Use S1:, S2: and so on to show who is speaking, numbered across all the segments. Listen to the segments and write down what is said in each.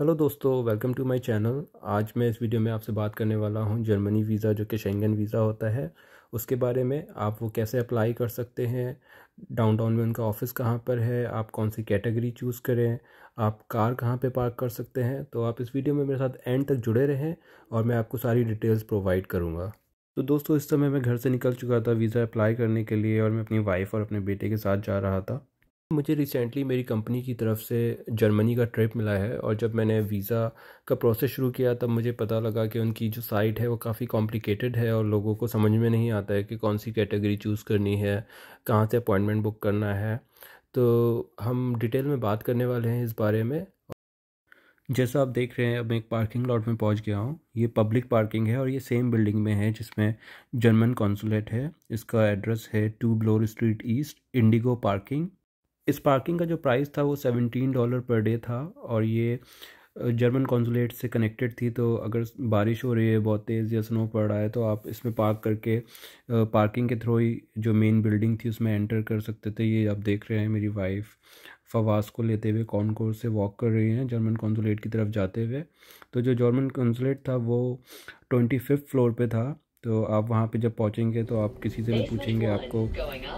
S1: hello दोस्तों welcome to my channel आज मैं इस वीडियो में आपसे बात करने वाला हूं जर्मनी वीज़ा जो कि शेंगन वीज़ा होता है उसके बारे में आप वो कैसे अप्लाई कर सकते हैं डाउन टाउन में उनका ऑफिस कहाँ पर है आप कौन सी कैटेगरी चूज़ करें आप कार कहाँ पे पार्क कर सकते हैं तो आप इस वीडियो में मेरे साथ एंड तक जुड़े रहें और मैं आपको सारी डिटेल्स प्रोवाइड करूँगा तो दोस्तों इस समय मैं घर से निकल चुका था वीज़ा अप्लाई करने के लिए और मैं अपनी वाइफ़ और अपने बेटे के साथ जा रहा था मुझे रिसेंटली मेरी कंपनी की तरफ से जर्मनी का ट्रिप मिला है और जब मैंने वीज़ा का प्रोसेस शुरू किया तब मुझे पता लगा कि उनकी जो साइट है वो काफ़ी कॉम्प्लिकेटेड है और लोगों को समझ में नहीं आता है कि कौन सी कैटेगरी चूज़ करनी है कहाँ से अपॉइंटमेंट बुक करना है तो हम डिटेल में बात करने वाले हैं इस बारे में जैसा आप देख रहे हैं अब मैं एक पार्किंग लॉट में पहुंच गया हूं ये पब्लिक पार्किंग है और ये सेम बिल्डिंग में है जिसमें जर्मन कॉन्सुलेट है इसका एड्रेस है two Bloor street east Indigo parking इस पार्किंग का जो प्राइस था वो सेवनटीन डॉलर पर डे था और ये जर्मन कौनसुलेट से कनेक्टेड थी तो अगर बारिश हो रही है बहुत तेज़ या स्नो पड़ रहा है तो आप इसमें पार्क करके पार्किंग के थ्रू ही जो मेन बिल्डिंग थी उसमें एंटर कर सकते थे ये आप देख रहे हैं मेरी वाइफ फवास को लेते हुए कॉनकोर्स से वॉक कर रही हैं जर्मन कौनसुलेट की तरफ जाते हुए तो जो जर्मन कौनसुलेट था वो ट्वेंटी फिफ्थ फ्लोर पे था तो आप वहाँ पे जब पहुँचेंगे तो आप किसी से भी पूछेंगे आपको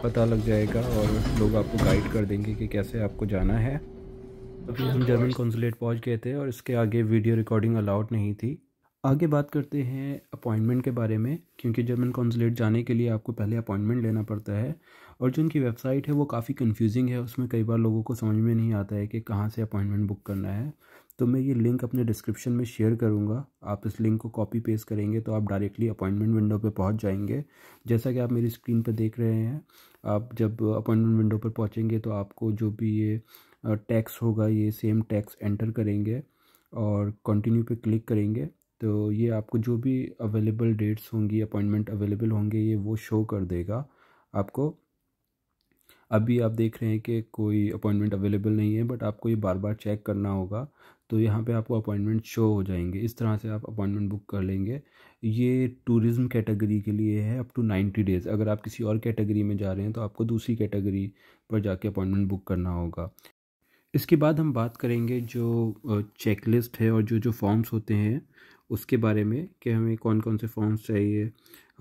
S1: पता लग जाएगा और लोग आपको गाइड कर देंगे कि कैसे आपको जाना है अभी तो हम जर्मन कौंसुलेट पहुँच गए थे और इसके आगे वीडियो रिकॉर्डिंग अलाउड नहीं थी आगे बात करते हैं अपॉइंटमेंट के बारे में क्योंकि जर्मन कौंसुलेट जाने के लिए आपको पहले अपॉइंटमेंट लेना पड़ता है और जो उनकी वेबसाइट है वो काफ़ी कंफ्यूजिंग है उसमें कई बार लोगों को समझ में नहीं आता है कि कहाँ से अपॉइंटमेंट बुक करना है तो मैं ये लिंक अपने डिस्क्रिप्शन में शेयर करूँगा आप इस लिंक को कॉपी पेस्ट करेंगे तो आप डायरेक्टली अपॉइंटमेंट विंडो पर पहुँच जाएंगे जैसा कि आप मेरी स्क्रीन पर देख रहे हैं आप जब अपॉइंटमेंट विंडो पर पहुँचेंगे तो आपको जो भी ये टैक्स होगा ये सेम टैक्स एंटर करेंगे और कंटिन्यू पे क्लिक करेंगे तो ये आपको जो भी अवेलेबल डेट्स होंगी अपॉइंटमेंट अवेलेबल होंगे ये वो शो कर देगा आपको अभी आप देख रहे हैं कि कोई अपॉइंटमेंट अवेलेबल नहीं है बट आपको ये बार बार चेक करना होगा तो यहाँ पे आपको अपॉइंटमेंट शो हो जाएंगे इस तरह से आप अपॉइंटमेंट बुक कर लेंगे ये टूरिज़्म कैटेगरी के लिए है अप टू नाइन्टी डेज़ अगर आप किसी और कैटेगरी में जा रहे हैं तो आपको दूसरी कैटेगरी पर जाके अपॉइंटमेंट बुक करना होगा इसके बाद हम बात करेंगे जो चेकलिस्ट है और जो जो फॉर्म्स होते हैं उसके बारे में कि हमें कौन कौन से फॉर्म्स चाहिए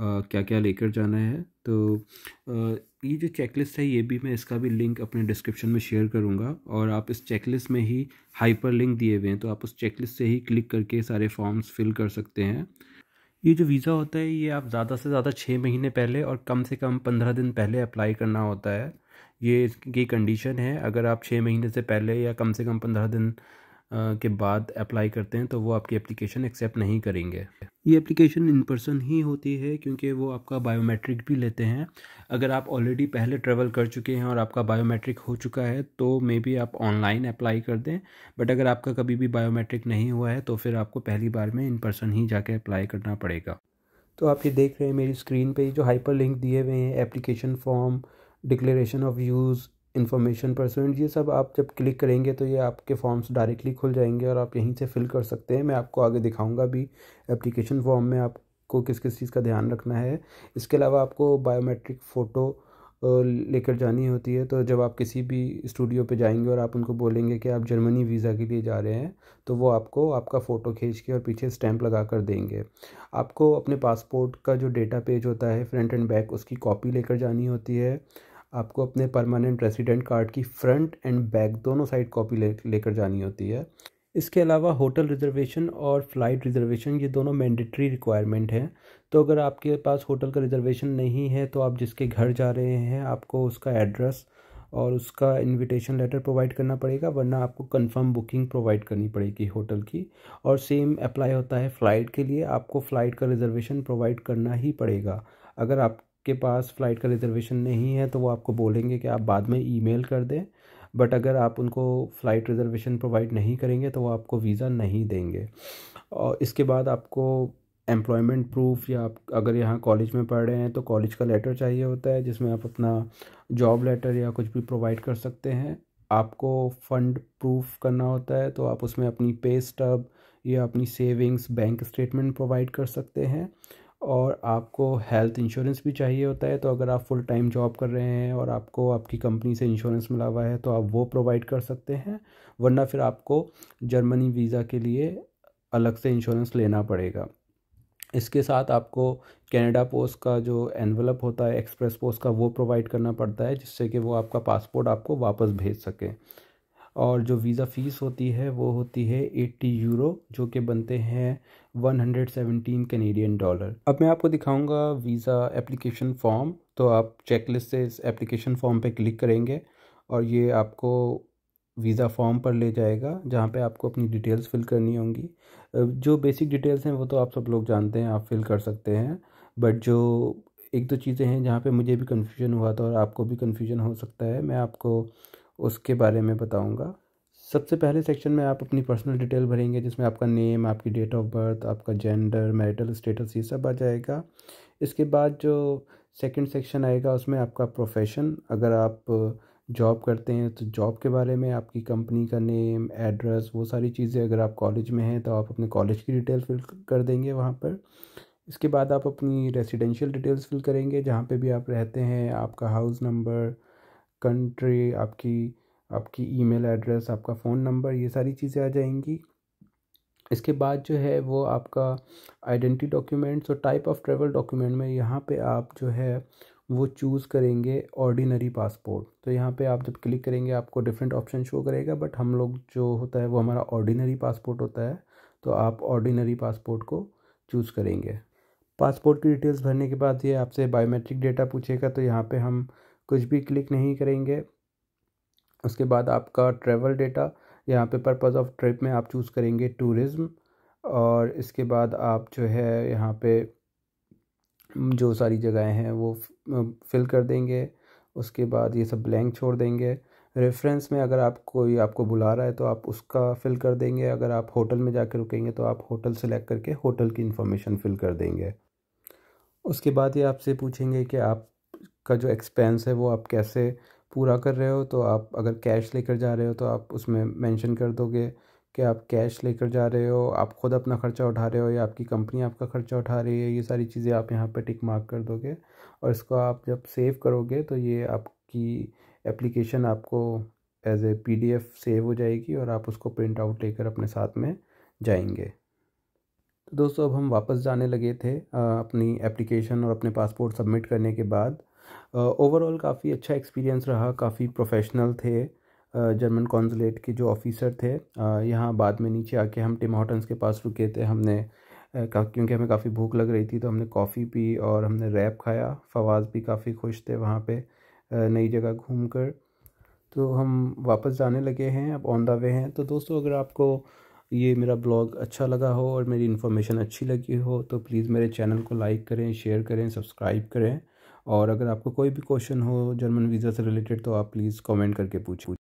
S1: क्या क्या लेकर जाना है तो आ, ये जो चेकलिस्ट है ये भी मैं इसका भी लिंक अपने डिस्क्रिप्शन में शेयर करूँगा और आप इस चेकलिस्ट में ही हाइपर लिंक दिए हुए हैं तो आप उस चेकलिस्ट से ही क्लिक करके सारे फॉर्म्स फिल कर सकते हैं ये जो वीज़ा होता है ये आप ज़्यादा से ज़्यादा छः महीने पहले और कम से कम पंद्रह दिन पहले अप्लाई करना होता है ये इसकी कंडीशन है अगर आप छः महीने से पहले या कम से कम पंद्रह दिन के बाद अप्लाई करते हैं तो वो आपकी एप्लीकेशन एक्सेप्ट नहीं करेंगे ये एप्लीकेशन इन पर्सन ही होती है क्योंकि वो आपका बायोमेट्रिक भी लेते हैं अगर आप ऑलरेडी पहले ट्रैवल कर चुके हैं और आपका बायोमेट्रिक हो चुका है तो मे बी आप ऑनलाइन अप्लाई कर दें बट अगर आपका कभी भी बायोमेट्रिक नहीं हुआ है तो फिर आपको पहली बार में इन पर्सन ही जाके अप्लाई करना पड़ेगा तो आप ये देख रहे हैं मेरी स्क्रीन पर जो हाइपर लिंक दिए हुए हैं application form declaration of use information percent ये सब आप जब क्लिक करेंगे तो ये आपके फॉर्म्स डायरेक्टली खुल जाएंगे और आप यहीं से फिल कर सकते हैं मैं आपको आगे दिखाऊंगा भी एप्लीकेशन फॉर्म में आपको किस किस चीज़ का ध्यान रखना है इसके अलावा आपको बायोमेट्रिक फ़ोटो लेकर जानी होती है तो जब आप किसी भी स्टूडियो पे जाएंगे और आप उनको बोलेंगे कि आप जर्मनी वीज़ा के लिए जा रहे हैं तो वो आपको आपका फ़ोटो खींच के और पीछे स्टैंप लगा कर देंगे आपको अपने पासपोर्ट का जो डेटा पेज होता है फ्रंट एंड बैक उसकी कॉपी लेकर जानी होती है आपको अपने परमानेंट रेसिडेंट कार्ड की फ्रंट एंड बैक दोनों साइड कॉपी ले लेकर जानी होती है इसके अलावा होटल रिजर्वेशन और फ़्लाइट रिजर्वेशन ये दोनों मैंडेटरी रिक्वायरमेंट हैं तो अगर आपके पास होटल का रिजर्वेशन नहीं है तो आप जिसके घर जा रहे हैं आपको उसका एड्रेस और उसका इनविटेशन लेटर प्रोवाइड करना पड़ेगा वरना आपको कंफर्म बुकिंग प्रोवाइड करनी पड़ेगी होटल की और सेम अप्लाई होता है फ़्लाइट के लिए आपको फ़्लाइट का रिजर्वेशन प्रोवाइड करना ही पड़ेगा अगर आप के पास फ़्लाइट का रिज़र्वेशन नहीं है तो वो आपको बोलेंगे कि आप बाद में ईमेल कर दें बट अगर आप उनको फ़्लाइट रिज़र्वेशन प्रोवाइड नहीं करेंगे तो वो आपको वीज़ा नहीं देंगे और इसके बाद आपको एम्प्लॉयमेंट प्रूफ या आप अगर यहाँ कॉलेज में पढ़ रहे हैं तो कॉलेज का लेटर चाहिए होता है जिसमें आप अपना जॉब लेटर या कुछ भी प्रोवाइड कर सकते हैं आपको फ़ंड प्रूफ करना होता है तो आप उसमें अपनी पे स्टब या अपनी सेविंग्स बैंक स्टेटमेंट प्रोवाइड कर सकते हैं और आपको हेल्थ इंश्योरेंस भी चाहिए होता है तो अगर आप फुल टाइम जॉब कर रहे हैं और आपको आपकी कंपनी से इंश्योरेंस मिला हुआ है तो आप वो प्रोवाइड कर सकते हैं वरना फिर आपको जर्मनी वीज़ा के लिए अलग से इंश्योरेंस लेना पड़ेगा इसके साथ आपको कनाडा पोस्ट का जो एनवलप होता है एक्सप्रेस पोस्ट का वो प्रोवाइड करना पड़ता है जिससे कि वो आपका पासपोर्ट आपको वापस भेज सकें और जो वीज़ा फ़ीस होती है वो होती है एट्टी यूरो जो कि बनते हैं one hundred seventeen Canadian dollar अब मैं आपको दिखाऊंगा वीज़ा एप्लीकेशन फॉर्म तो आप चेकलिस्ट से इस एप्लीकेशन फॉर्म पे क्लिक करेंगे और ये आपको वीज़ा फॉर्म पर ले जाएगा जहाँ पे आपको अपनी डिटेल्स फिल करनी होंगी जो बेसिक डिटेल्स हैं वो तो आप सब लोग जानते हैं आप फिल कर सकते हैं बट जो एक दो चीज़ें हैं जहाँ पे मुझे भी कन्फ्यूजन हुआ था और आपको भी कन्फ्यूजन हो सकता है मैं आपको उसके बारे में बताऊँगा सबसे पहले सेक्शन में आप अपनी पर्सनल डिटेल भरेंगे जिसमें आपका नेम आपकी डेट ऑफ बर्थ आपका जेंडर मैरिटल स्टेटस ये सब आ जाएगा इसके बाद जो सेकंड सेक्शन आएगा उसमें आपका प्रोफेशन अगर आप जॉब करते हैं तो जॉब के बारे में आपकी कंपनी का नेम एड्रेस वो सारी चीज़ें अगर आप कॉलेज में हैं तो आप अपने कॉलेज की डिटेल फिल कर देंगे वहाँ पर इसके बाद आप अपनी रेसिडेंशियल डिटेल्स फिल करेंगे जहाँ पे भी आप रहते हैं आपका हाउस नंबर कंट्री आपकी आपकी ईमेल एड्रेस आपका फ़ोन नंबर ये सारी चीज़ें आ जाएंगी इसके बाद जो है वो आपका आइडेंटिटी डॉक्यूमेंट्स और टाइप ऑफ ट्रैवल डॉक्यूमेंट में यहाँ पे आप जो है वो चूज़ करेंगे ऑर्डिनरी पासपोर्ट तो यहाँ पे आप जब क्लिक करेंगे आपको डिफरेंट ऑप्शन शो करेगा बट हम लोग जो होता है वो हमारा ऑर्डिनरी पासपोर्ट होता है तो आप ऑर्डिनरी पासपोर्ट को चूज़ करेंगे पासपोर्ट की डिटेल्स भरने के बाद ये आपसे बायोमेट्रिक डेटा पूछेगा तो यहाँ पे हम कुछ भी क्लिक नहीं करेंगे उसके बाद आपका ट्रेवल डेटा यहाँ पे पर्पज़ ऑफ ट्रिप में आप चूज़ करेंगे टूरिज़्म और इसके बाद आप जो है यहाँ पे जो सारी जगहें हैं वो फिल कर देंगे उसके बाद ये सब ब्लैंक छोड़ देंगे रेफरेंस में अगर आप कोई आपको बुला रहा है तो आप उसका फिल कर देंगे अगर आप होटल में जाकर रुकेंगे तो आप होटल सेलेक्ट करके होटल की इन्फॉर्मेशन फिल कर देंगे उसके बाद ये आपसे पूछेंगे कि आप का जो एक्सपेंस है वो आप कैसे पूरा कर रहे हो तो आप अगर कैश लेकर जा रहे हो तो आप उसमें मेंशन कर दोगे कि आप कैश लेकर जा रहे हो आप खुद अपना ख़र्चा उठा रहे हो या आपकी कंपनी आपका ख़र्चा उठा रही है ये सारी चीज़ें आप यहाँ पे टिक मार्क कर दोगे और इसको आप जब सेव करोगे तो ये आपकी एप्लीकेशन आपको एज ए एफ़ सेव हो जाएगी और आप उसको प्रिंट आउट लेकर अपने साथ में जाएंगे तो दोस्तों अब हम वापस जाने लगे थे अपनी एप्लीकेशन और अपने पासपोर्ट सबमिट करने के बाद ओवरऑल uh, काफ़ी अच्छा एक्सपीरियंस रहा काफ़ी प्रोफेशनल थे जर्मन uh, कॉन्सुलेट के जो ऑफिसर थे uh, यहाँ बाद में नीचे आके हम टिम हॉटन्स के पास रुके थे हमने क्योंकि हमें काफ़ी भूख लग रही थी तो हमने कॉफ़ी पी और हमने रैप खाया फवाज भी काफ़ी खुश थे वहाँ पे नई जगह घूम कर तो हम वापस जाने लगे हैं अब ऑन द वे हैं तो दोस्तों अगर आपको ये मेरा ब्लॉग अच्छा लगा हो और मेरी इन्फॉर्मेशन अच्छी लगी हो तो प्लीज़ मेरे चैनल को लाइक करें शेयर करें सब्सक्राइब करें और अगर आपको कोई भी क्वेश्चन हो जर्मन वीज़ा से रिलेटेड तो आप प्लीज़ कमेंट करके पूछें